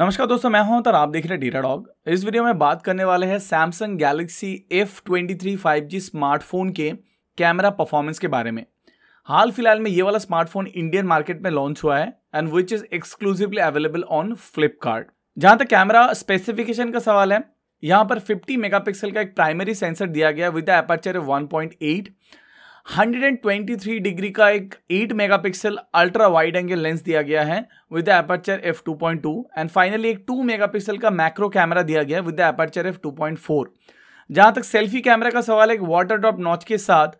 नमस्कार दोस्तों मैं हूं और आप देख रहे हैं डीरा डॉग इस वीडियो में बात करने वाले हैं Samsung Galaxy F twenty five G smartphone के कैमरा परफॉर्मेंस के बारे में हाल फिलहाल में ये वाला स्मार्टफोन इंडियन मार्केट में लॉन्च हुआ है and which is exclusively available on Flipkart जहां तक कैमरा स्पेसिफिकेशन का सवाल है यहाँ पर 50 मेगापिक्सल का एक प्राइमरी सेंसर दिया गया विद अपर्चर 1.8 123 डिग्री का एक 8 megapixel ultra wide angle lens दिया गया है with aperture F 2.2 and finally एक 2 मेगापिक्सल का मैक्रो कैमरा दिया गया विद एपर्चर एफ 2.4 जहां तक सेल्फी कैमरा का सवाल एक वाटर ड्रॉप नॉच के साथ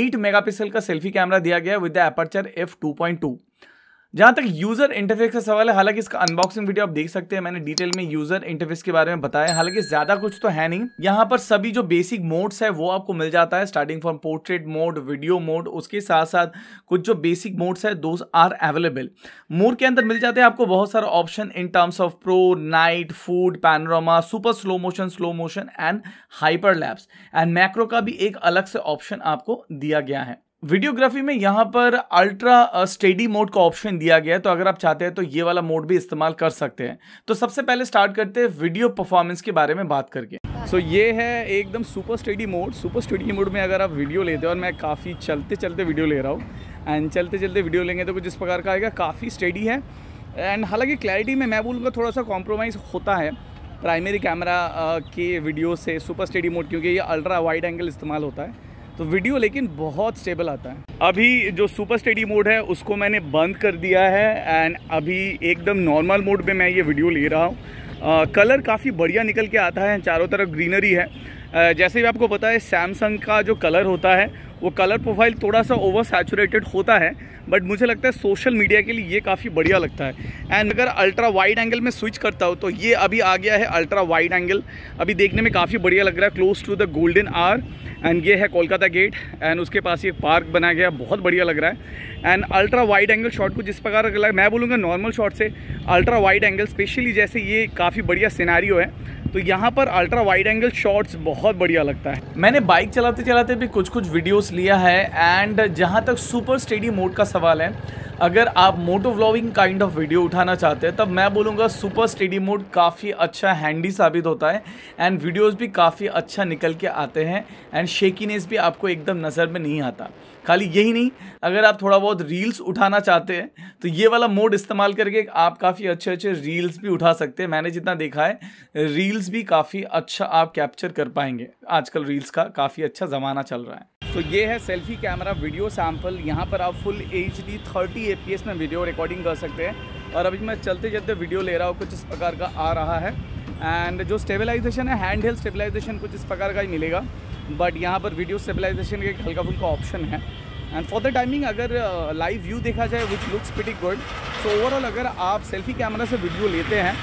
8 मेगापिक्सल का सेल्फी कैमरा दिया गया विद एपर्चर एफ 2.2 जहां तक यूजर इंटरफेस का सवाल है हालांकि इसका अनबॉक्सिंग वीडियो आप देख सकते हैं मैंने डिटेल में यूजर इंटरफेस के बारे में बताया हालांकि ज्यादा कुछ तो है नहीं यहाँ पर सभी जो बेसिक मोड्स है वो आपको मिल जाता है starting from portrait mode video mode उसके साथ साथ कुछ जो बेसिक मोड्स है दोज आर अवेलेबल मोड के अंदर मिल जाते हैं आपको बहुत सारे option in terms of pro night food panorama super slow motion slow motion and hyperlapse and macro का भी एक अलग से ऑप्शन आपको दिया गया है वीडियोग्राफी में यहाँ पर अल्ट्रा स्टेडी मोड का ऑप्शन दिया गया है तो अगर आप चाहते हैं तो ये वाला मोड भी इस्तेमाल कर सकते हैं तो सबसे पहले स्टार्ट करते हैं वीडियो परफॉर्मेंस के बारे में बात करके सो so, ये है एकदम super steady mode super steady mode में अगर आप वीडियो लेते हो और मैं काफ़ी चलते चलते वीडियो ले रहा हूँ एंड चलते चलते वीडियो लेंगे तो कुछ इस प्रकार का आएगा काफ़ी स्टेडी है एंड हालांकि क्लैरिटी में मैं बोलूँगा थोड़ा सा कॉम्प्रोमाइज़ होता है प्राइमरी कैमरा के वीडियो से सुपर स्टेडी मोड क्योंकि ये अल्ट्रा वाइड एंगल इस्तेमाल होता है तो वीडियो लेकिन बहुत स्टेबल आता है अभी जो सुपर स्टेडी मोड है उसको मैंने बंद कर दिया है एंड अभी एकदम नॉर्मल मोड में मैं ये वीडियो ले रहा हूँ कलर काफ़ी बढ़िया निकल के आता है चारों तरफ ग्रीनरी है आ, जैसे भी आपको पता है सैमसंग का जो कलर होता है वो कलर प्रोफाइल थोड़ा सा ओवर सैचुरेटेड होता है बट मुझे लगता है सोशल मीडिया के लिए ये काफ़ी बढ़िया लगता है एंड अगर अल्ट्रा वाइड एंगल में स्विच करता हूँ तो ये अभी आ गया है अल्ट्रा वाइड एंगल अभी देखने में काफ़ी बढ़िया लग रहा है close to the golden hour and ये है कोलकाता गेट एंड उसके पास ये पार्क बनाया गया बहुत बढ़िया लग रहा है and ultra wide angle shot को जिस प्रकार लग मैं बोलूँगा नॉर्मल शॉट से अल्ट्रा वाइड एंगल स्पेशली जैसे ये काफ़ी बढ़िया सिनारी है तो यहाँ पर अल्ट्रा वाइड एंगल शॉट्स बहुत बढ़िया लगता है मैंने बाइक चलाते चलाते भी कुछ कुछ वीडियोस लिया है एंड जहाँ तक सुपर स्टेडी मोड का सवाल है अगर आप moto vlogging kind of video उठाना चाहते हैं तब मैं बोलूँगा सुपर स्टेडी मोड काफ़ी अच्छा हैंडी साबित होता है एंड वीडियोज़ भी काफ़ी अच्छा निकल के आते हैं एंड शेकीनेस भी आपको एकदम नज़र में नहीं आता खाली यही नहीं अगर आप थोड़ा बहुत रील्स उठाना चाहते हैं तो ये वाला मोड इस्तेमाल करके आप काफ़ी अच्छे अच्छे रील्स भी उठा सकते हैं मैंने जितना देखा है रील्स भी काफ़ी अच्छा आप कैप्चर कर पाएंगे आजकल रील्स का काफ़ी अच्छा ज़माना चल रहा है तो ये है सेल्फी कैमरा वीडियो सैम्पल यहाँ पर आप full H D thirty F P S में वीडियो रिकॉर्डिंग कर सकते हैं और अभी मैं चलते चलते वीडियो ले रहा हूँ कुछ इस प्रकार का आ रहा है एंड जो स्टेबलाइजेशन है हैंड हेल्ड स्टेबलाइजेशन कुछ इस प्रकार का ही मिलेगा बट यहाँ पर वीडियो स्टेबलाइजेशन का एक हल्का फुल्का ऑप्शन है एंड फॉर द टाइमिंग अगर लाइव uh, व्यू देखा जाए विच लुक्स पिटी गुड तो ओवरऑल अगर आप सेल्फी कैमरा से वीडियो लेते हैं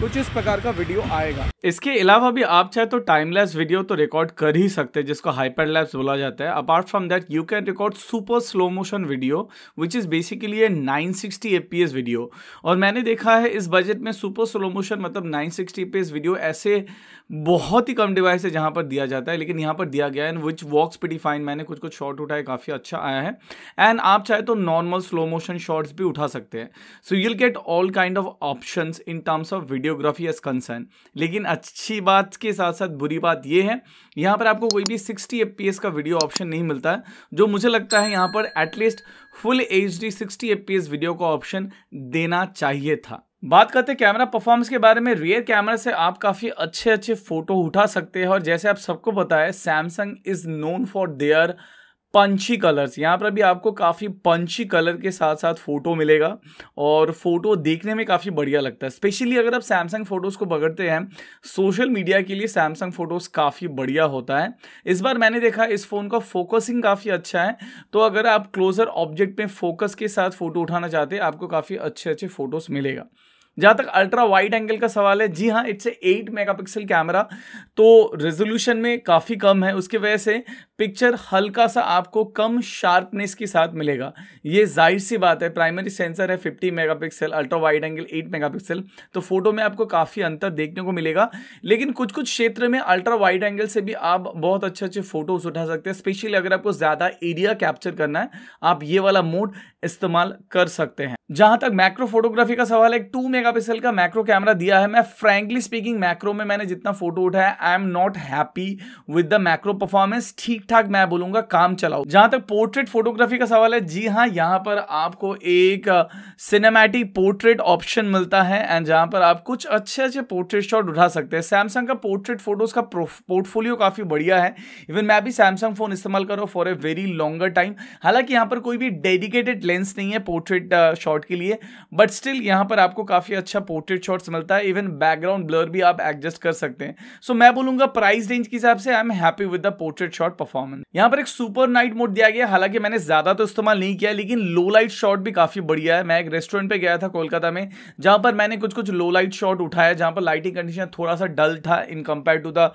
कुछ तो इस प्रकार का वीडियो आएगा इसके अलावा भी आप चाहे तो टाइमलेस वीडियो तो रिकॉर्ड कर ही सकते हैं जिसको हाइपर लैब्स बोला जाता है apart from that you can record super slow motion video which is basically a 960 sixty video और मैंने देखा है इस बजट में सुपर स्लो मोशन मतलब 960 सिक्सटी वीडियो ऐसे बहुत ही कम डिवाइस है जहाँ पर दिया जाता है लेकिन यहाँ पर दिया गया है एंड विच वॉक्स पी डिफाइन मैंने कुछ कुछ शॉर्ट उठाए काफ़ी अच्छा आया है एंड आप चाहे तो नॉर्मल स्लो मोशन शॉर्ट्स भी उठा सकते हैं so you'll get all kind of option in terms of videography as concern लेकिन अच्छी बात के साथ साथ बुरी बात यह है यहाँ पर आपको कोई भी सिक्सटी एफ का वीडियो ऑप्शन नहीं मिलता है जो मुझे लगता है यहाँ पर at least full H D sixty F video का ऑप्शन देना चाहिए था बात करते हैं कैमरा परफॉर्मेंस के बारे में रियर कैमरा से आप काफ़ी अच्छे अच्छे फ़ोटो उठा सकते हैं और जैसे आप सबको पता है Samsung is known for their punchy colours यहाँ पर भी आपको काफ़ी पंची कलर के साथ साथ फ़ोटो मिलेगा और फ़ोटो देखने में काफ़ी बढ़िया लगता है स्पेशली अगर आप सैमसंग फ़ोटोज़ को पकड़ते हैं सोशल मीडिया के लिए सैमसंग फ़ोटोज़ काफ़ी बढ़िया होता है इस बार मैंने देखा इस फ़ोन का फोकसिंग काफ़ी अच्छा है तो अगर आप क्लोज़र ऑब्जेक्ट में फोकस के साथ फ़ोटो उठाना चाहते हैं आपको काफ़ी अच्छे अच्छे फ़ोटोज़ मिलेगा जहाँ तक अल्ट्रा वाइड एंगल का सवाल है जी हाँ it's a eight megapixel camera तो रेजोल्यूशन में काफ़ी कम है उसकी वजह से पिक्चर हल्का सा आपको कम शार्पनेस के साथ मिलेगा ये जाहिर सी बात है प्राइमरी सेंसर है 50 megapixel ultra wide angle 8 megapixel तो फोटो में आपको काफ़ी अंतर देखने को मिलेगा लेकिन कुछ कुछ क्षेत्र में अल्ट्रा वाइड एंगल से भी आप बहुत अच्छे अच्छे फोटोज उठा सकते हैं स्पेशली अगर आपको ज़्यादा एरिया कैप्चर करना है आप ये वाला मोड इस्तेमाल कर सकते हैं जहां तक मैक्रो फोटोग्राफी का सवाल है टू मेगापिक्सल का मैक्रो कैमरा दिया है मैं फ्रेंकली स्पीकिंग मैक्रो में मैंने जितना फोटो उठाया I am not happy with the macro performance ठीक ठाक मैं बोलूंगा काम चलाओ जहां तक पोर्ट्रेट फोटोग्राफी का सवाल है जी हाँ यहाँ पर आपको एक सिनेमैटिक पोर्ट्रेट ऑप्शन मिलता है एंड जहां पर आप कुछ अच्छे अच्छे पोर्ट्रेट शॉट उठा सकते हैं सैमसंग का पोर्ट्रेट फोटोज का पोर्टफोलियो काफी बढ़िया है इवन मैं भी सैमसंग फोन इस्तेमाल करो for a very longer time हालांकि यहां पर कोई भी डेडिकेटेड लेंस नहीं है पोर्ट्रेट शॉट uh, शॉट के लिए बट स्टिल यहाँ पर आपको काफ़ी अच्छा पोर्ट्रेट शॉट्स मिलता है इवन बैकग्राउंड ब्लर भी आप एडजस्ट कर सकते हैं सो so, मैं बोलूंगा प्राइस रेंज के हिसाब से I am happy with the portrait shot performance यहाँ पर एक सुपर नाइट मोड दिया गया हालांकि मैंने ज़्यादा तो इस्तेमाल नहीं किया लेकिन लो लाइट शॉट भी काफ़ी बढ़िया है मैं एक रेस्टोरेंट पर गया था कोलकाता में जहाँ पर मैंने कुछ कुछ लो लाइट शॉट उठाया जहाँ पर लाइटिंग कंडीशन थोड़ा सा डल था in compare to the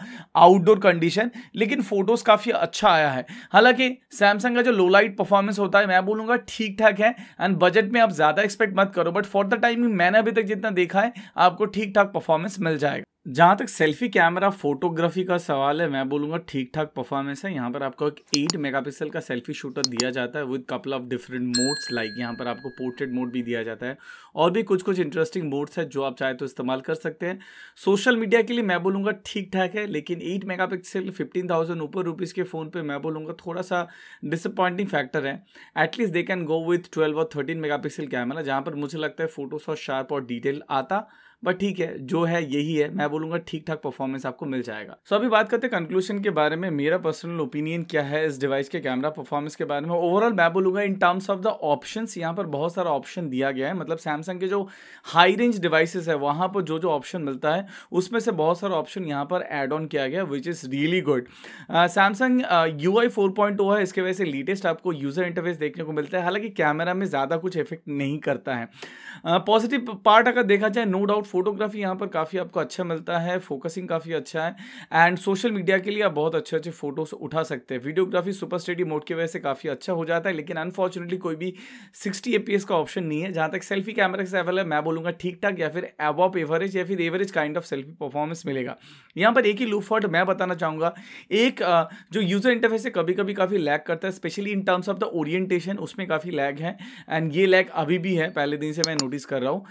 outdoor condition लेकिन फोटोज़ काफ़ी अच्छा आया है हालांकि सैमसंग का जो लो लाइट परफॉर्मेंस होता है मैं बोलूँगा ठीक ठाक है एंड बजट में आप ज़्यादा ज़्यादा एक्सपेक्ट मत करो बट फॉर द टाइमिंग मैंने अभी तक जितना देखा है आपको ठीक ठाक परफॉर्मेंस मिल जाएगा जहाँ तक सेल्फी कैमरा फोटोग्राफी का सवाल है मैं बोलूँगा ठीक ठाक परफॉर्मेंस है यहाँ पर आपको एक एट मेगापिक्सल का सेल्फी शूटर दिया जाता है with couple of different modes like यहाँ पर आपको पोर्ट्रेट मोड भी दिया जाता है और भी कुछ कुछ इंटरेस्टिंग मोड्स है जो आप चाहे तो इस्तेमाल कर सकते हैं सोशल मीडिया के लिए मैं बोलूँगा ठीक ठाक है लेकिन eight megapixel fifteen thousand ऊपर रुपीज़ के फ़ोन पर मैं बोलूँगा थोड़ा सा डिसअपॉइंटिंग फैक्टर है at least they can go with twelve और थर्टीन मेगा कैमरा जहाँ पर मुझे लगता है फोटोस और शार्प और डिटेल आता बट ठीक है जो है यही है मैं बोलूंगा ठीक ठाक परफॉर्मेंस आपको मिल जाएगा सो so, अभी बात करते हैं कंक्लूजन के बारे में मेरा पर्सनल ओपिनियन क्या है इस डिवाइस के कैमरा परफॉर्मेंस के बारे में ओवरऑल मैं बोलूंगा in terms of the option यहाँ पर बहुत सारा ऑप्शन दिया गया है मतलब सैमसंग के जो हाई रेंज डिवाइसेस है वहां पर जो जो ऑप्शन मिलता है उसमें से बहुत सारा ऑप्शन यहाँ पर एड ऑन किया गया which is really good Samsung U I four point two है इसके वजह से लेटेस्ट आपको यूज़र इंटरफेस देखने को मिलता है हालांकि कैमरा में ज़्यादा कुछ इफेक्ट नहीं करता है पॉजिटिव uh, पार्ट अगर देखा जाए नो डाउट फोटोग्राफी यहाँ पर काफ़ी आपको अच्छा मिलता है फोकसिंग काफ़ी अच्छा है एंड सोशल मीडिया के लिए आप बहुत अच्छे अच्छे फोटोज उठा सकते हैं वीडियोग्राफी सुपर स्टडी मोड की वजह से काफ़ी अच्छा हो जाता है लेकिन अनफॉर्चुनेटली कोई भी सिक्सटी ए का ऑप्शन नहीं है जहाँ तक सेल्फी कैमरा से अवेल है मैं बोलूँगा ठीक ठाक या फिर एवॉप एवरेज या फिर average kind of selfie performance मिलेगा यहाँ पर एक ही लूप मैं बताना चाहूँगा एक जो यूज़र इंटरफेस है कभी कभी काफ़ी लैक करता है specially in terms of the orientation उसमें काफ़ी लैग है एंड ये लैग अभी भी है पहले दिन से मैं नोटिस कर रहा हूँ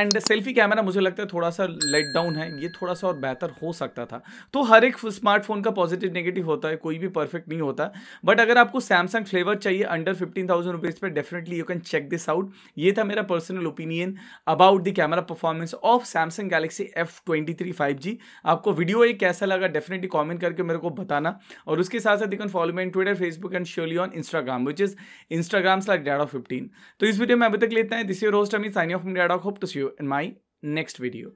एंड सेल्फी कैमरा मुझे लगता है थोड़ा सा लेट डाउन है ये थोड़ा सा और बेहतर हो सकता था तो हर एक स्मार्टफोन का पॉजिटिव नेगेटिव होता है कोई भी परफेक्ट नहीं होता बट अगर आपको सैमसंग फ्लेवर चाहिए अंडर फिफ्टीन थाउजेंड रुपीज़ पर definitely you can check this out ये था मेरा personal opinion about the camera performance of Samsung Galaxy F twenty आपको वीडियो एक कैसा लगा डेफिनेटली कॉमेंट करके मेरे को बताना और उसके साथ साथ you can follow me Twitter Facebook and surely on Instagram which is Instagram like dead of fifteen तो इस वीडियो में अभी तक लेता है this your host Ami sign off dead of hope to see you in my next video.